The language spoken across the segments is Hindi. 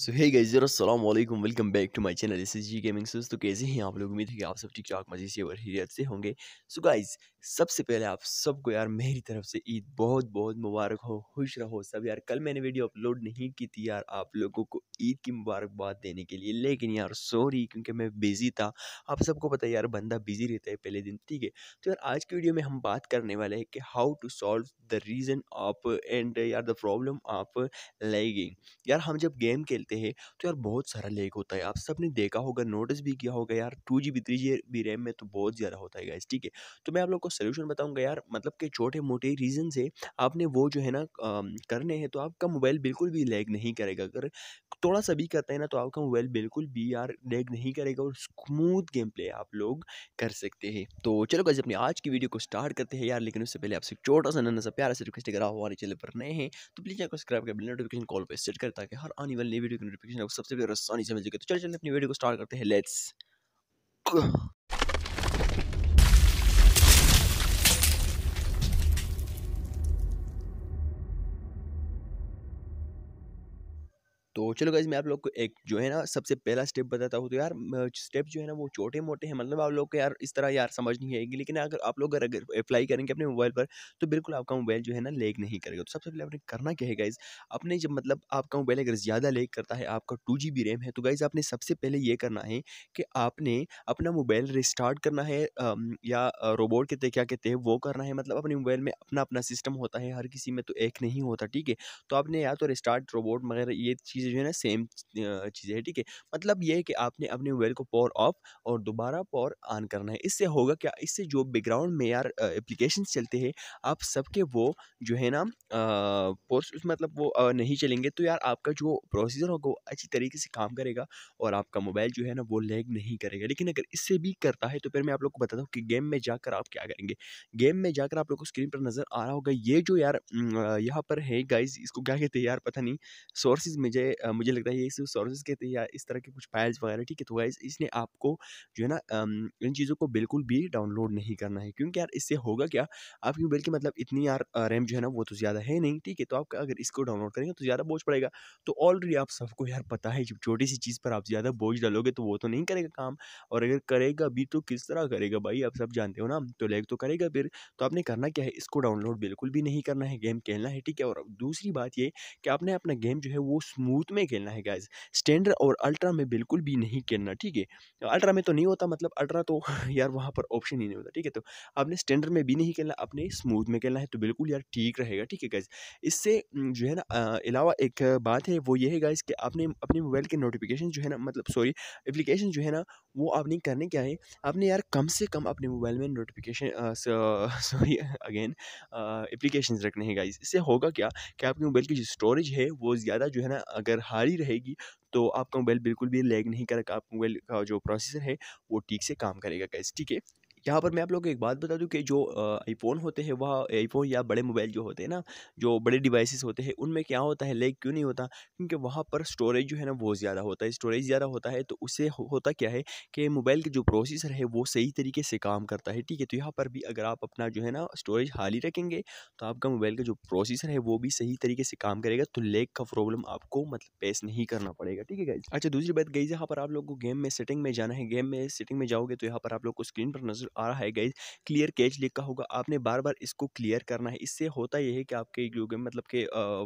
सो है गाइजर अस्सलाम वालेकुम welcome back to my channel S S G gaming सोज तो कैसे हैं आप लोग उम्मीद है कि आप सब ठीक ठाक मज़े से और हिरियत से होंगे सो गाइज सबसे पहले आप सबको यार मेरी तरफ से ईद बहुत बहुत मुबारक हो खुश रहो सब यार कल मैंने वीडियो अपलोड नहीं की थी यार आप लोगों को ईद की मुबारकबाद देने के लिए लेकिन यार सॉरी क्योंकि मैं बिज़ी था आप सबको पता है यार बंदा बिज़ी रहता है पहले दिन ठीक है तो यार आज की वीडियो में हम बात करने वाले हैं कि how to solve the reason of and यार द प्रॉब्लम ऑफ लैगिंग यार हम जब गेम के खेलते हैं तो यार बहुत सारा लैग होता है आप सब ने देखा होगा नोटिस भी किया होगा यार two G B three G B RAM में तो बहुत ज़्यादा होता है गाइस ठीक है तो मैं आप लोग को सोल्यूशन बताऊँगा यार मतलब कि छोटे मोटे रीज़न से आपने वो जो है ना करने हैं तो आपका मोबाइल बिल्कुल भी लेग नहीं करेगा अगर थोड़ा सा भी करता है ना तो आपका मोबाइल बिल्कुल भी यार लेग नहीं करेगा और स्मूथ गेम प्ले आप लोग कर सकते हैं तो चलो गाइज अपनी आज की वीडियो को स्टार्ट करते हैं यार लेकिन उससे पहले आपसे छोटा सा नन्ना सा प्यारा से रिक्वेस्ट करा हमारे चैनल पर नए हैं तो प्लीज़ आपको सब्सक्राइब कर नोटिफिकेशन कॉल पर सेट कर ताकि हर आने वाली वीडियो वीडियो की नोटिफिकेशन आपको सबसे पहले आसानी से मिल जाएगी तो चल चलिए अपनी वीडियो को स्टार्ट करते हैं लेट्स तो चलो गाइज मैं आप लोग को एक जो है ना सबसे पहला स्टेप बताता हूँ तो यार स्टेप जो है ना वो छोटे मोटे हैं मतलब आप लोग को यार इस तरह यार समझ नहीं आएगी लेकिन अगर आप लोग अगर अप्लाई करेंगे अपने मोबाइल पर तो बिल्कुल आपका मोबाइल जो है ना लेक नहीं करेगा तो सबसे पहले आपने करना क्या है गाइज़ अपने जब मतलब आपका मोबाइल अगर ज़्यादा लेक करता है आपका टू जी बी रैम है तो गाइज़ आपने सबसे पहले ये करना है कि आपने अपना मोबाइल रिस्टार्ट करना है या रोबोट कहते क्या कहते हैं वो करना है मतलब अपने मोबाइल में अपना अपना सिस्टम होता है हर किसी में तो एक नहीं होता ठीक है तो आपने या तो रिस्टार्ट रोबोट वगैरह ये चीज़ जो है ना सेम चीज़ है ठीक है मतलब ये है कि आपने अपने मोबाइल को पावर ऑफ और दोबारा पावर ऑन करना है इससे होगा क्या इससे जो बैकग्राउंड में यार एप्लीकेशन चलते हैं आप सबके वो जो है ना पोस्ट मतलब वो नहीं चलेंगे तो यार आपका जो प्रोसीजर होगा वो अच्छी तरीके से काम करेगा और आपका मोबाइल जो है ना वो लैग नहीं करेगा लेकिन अगर इससे भी करता है तो फिर मैं आप लोग को बताता हूँ कि गेम में जाकर आप क्या करेंगे गेम में जाकर आप लोग को स्क्रीन पर नज़र आ रहा होगा ये जो यार यहाँ पर है गाइज इसको क्या कहते हैं यार पता नहीं सोर्सेज मुझे मुझे लगता है ये सोर्सेज कहते हैं या इस तरह के कुछ फाइल्स वगैरह ठीक है तो गाइज इसने आपको जो है ना इन चीज़ों को बिल्कुल भी डाउनलोड नहीं करना है क्योंकि यार इससे होगा क्या आपकी मोबाइल की मतलब इतनी यार रैम जो है ना वो तो ज़्यादा है नहीं ठीक है तो आप अगर इसको डाउनलोड करेंगे तो ज़्यादा बोझ पड़ेगा तो ऑलरेडी आप सबको यार पता है जब छोटी सी चीज़ पर आप ज़्यादा बोझ डालोगे तो वो तो नहीं करेगा काम और अगर करेगा भी तो किस तरह करेगा भाई आप सब जानते हो ना तो लैग तो करेगा फिर तो आपने करना क्या है इसको डाउनलोड बिल्कुल भी नहीं करना है गेम खेलना है ठीक है और दूसरी बात ये कि आपने अपना गेम जो है वो स्मूथ भूत में खेलना है गाइज स्टैंडर्ड और अल्ट्रा में बिल्कुल भी नहीं खेलना ठीक है अल्ट्रा में तो नहीं होता मतलब अल्ट्रा तो यार वहाँ पर ऑप्शन ही नहीं होता ठीक है तो आपने स्टैंडर्ड में भी नहीं खेलना अपने स्मूथ में खेलना है तो बिल्कुल यार ठीक रहेगा ठीक है गाइज इससे जो है ना अलावा एक बात है वो ये है गाइज कि आपने अपने मोबाइल के नोटिफिकेशन जो है ना मतलब सॉरी एप्लीकेशन जो है ना वो आपने करने क्या है आपने यार कम से कम अपने मोबाइल में नोटिफिकेशन सॉरी अगेन एप्लीकेशन रखने हैं गाइज इससे होगा क्या कि आपके मोबाइल की जो स्टोरेज है वो ज़्यादा जो है ना अगर अगर हारी रहेगी तो आपका मोबाइल बिल्कुल भी लैग नहीं करेगा आपका मोबाइल का जो प्रोसेसर है वो ठीक से काम करेगा कैसे ठीक है यहाँ पर मैं आप लोग को एक बात बता दूँ कि जो आईफोन होते हैं वह आईफोन या बड़े मोबाइल जो होते हैं ना जो बड़े डिवाइसेस होते हैं उनमें क्या होता है लेग क्यों नहीं होता क्योंकि वहाँ पर स्टोरेज जो है ना बहुत ज़्यादा होता है स्टोरेज ज़्यादा होता है तो उससे होता क्या है कि मोबाइल के जो प्रोसेसर है वो सही तरीके से काम करता है ठीक है तो यहाँ पर भी अगर आप अपना जो है ना स्टोरेज हाल ही रखेंगे तो आपका मोबाइल का जो प्रोसेसर है वो भी सही तरीके से काम करेगा तो लेग का प्रॉब्लम आपको मतलब फेस नहीं करना पड़ेगा ठीक है अच्छा दूसरी बात गई यहाँ पर आप लोग को गेम में सेटिंग में जाना है गेम में सेटिंग में जाओगे तो यहाँ पर आप लोग को स्क्रीन पर नजर आ रहा है गाइज क्लियर कैच लिखा होगा आपने बार बार इसको क्लियर करना है इससे होता यह है कि आपके जो गेम मतलब के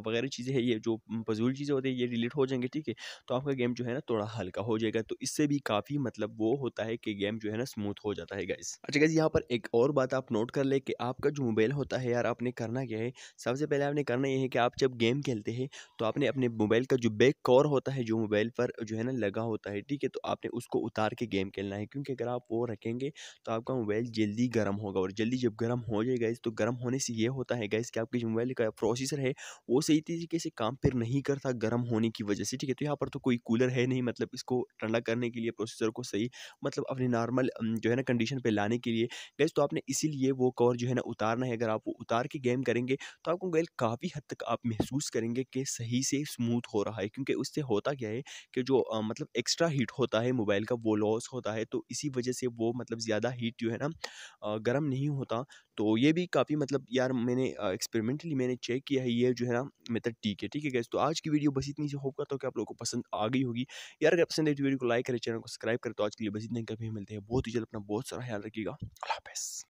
वगैरह चीज़ें हैं ये जो फजूल चीज़ें होती है ये डिलीट हो जाएंगे ठीक है तो आपका गेम जो है ना थोड़ा हल्का हो जाएगा तो इससे भी काफ़ी मतलब वो होता है कि गेम जो है ना स्मूथ हो जाता है गाइज अच्छा गाइज यहाँ पर एक और बात आप नोट कर ले कि आपका जो मोबाइल होता है यार आपने करना क्या है सबसे पहले आपने करना यह है कि आप जब गेम खेलते हैं तो आपने अपने मोबाइल का जो बैक कवर होता है जो मोबाइल पर जो है ना लगा होता है ठीक है तो आपने उसको उतार के गेम खेलना है क्योंकि अगर आप वो रखेंगे तो आपका मोबाइल जल्दी गर्म होगा और जल्दी जब गर्म हो जाएगा तो गर्म होने से ये होता है गैस कि आपके जो मोबाइल का प्रोसेसर है वो सही तरीके से काम फिर नहीं करता गर्म होने की वजह से ठीक है तो यहाँ पर तो कोई कूलर है नहीं मतलब इसको ठंडा करने के लिए प्रोसेसर को सही मतलब अपने नॉर्मल जो है ना कंडीशन पर लाने के लिए गैस तो आपने इसीलिए वो कवर जो है ना उतारना है अगर आप वो उतार के गेम करेंगे तो आपको मोबाइल काफ़ी हद तक आप महसूस करेंगे कि सही से स्मूथ हो रहा है क्योंकि उससे होता क्या है कि जो मतलब एक्स्ट्रा हीट होता है मोबाइल का वो लॉस होता है तो इसी वजह से वो मतलब ज़्यादा हीट जो है ना गर्म नहीं होता तो ये भी काफ़ी मतलब यार मैंने एक्सपेरिमेंटली मैंने चेक किया है ये जो है ना मेथड ठीक है ठीक है गैस तो आज की वीडियो बस इतनी से होप करता हूँ कि आप लोगों को पसंद आ गई होगी यार अगर पसंद है तो वीडियो को लाइक करें चैनल को सब्सक्राइब करें तो आज के लिए बस इतने कभी मिलते हैं बहुत ही जल्द अपना बहुत सारा ख्याल रखिएगा अल्लाह